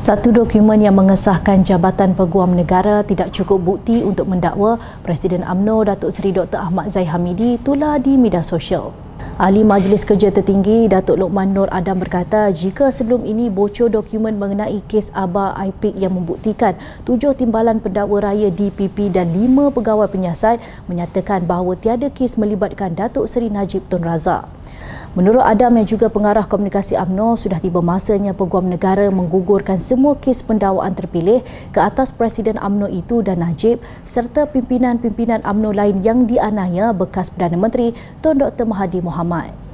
Satu dokumen yang mengesahkan Jabatan Peguam Negara tidak cukup bukti untuk mendakwa Presiden AMNO Datuk Seri Dr. Ahmad Zai Hamidi tular di media sosial. Ahli Majlis Kerja Tertinggi Datuk Lokman Nur Adam berkata jika sebelum ini bocor dokumen mengenai kes Aba IPIC yang membuktikan tujuh timbalan pendakwa raya DPP dan lima pegawai penyiasat menyatakan bahawa tiada kes melibatkan Datuk Seri Najib Tun Razak. Menurut Adam yang juga pengarah komunikasi UMNO, sudah tiba masanya peguam negara menggugurkan semua kes pendawaan terpilih ke atas Presiden UMNO itu dan Najib serta pimpinan-pimpinan UMNO lain yang dianaya bekas Perdana Menteri Tun Dr. Mahathir Mohamad.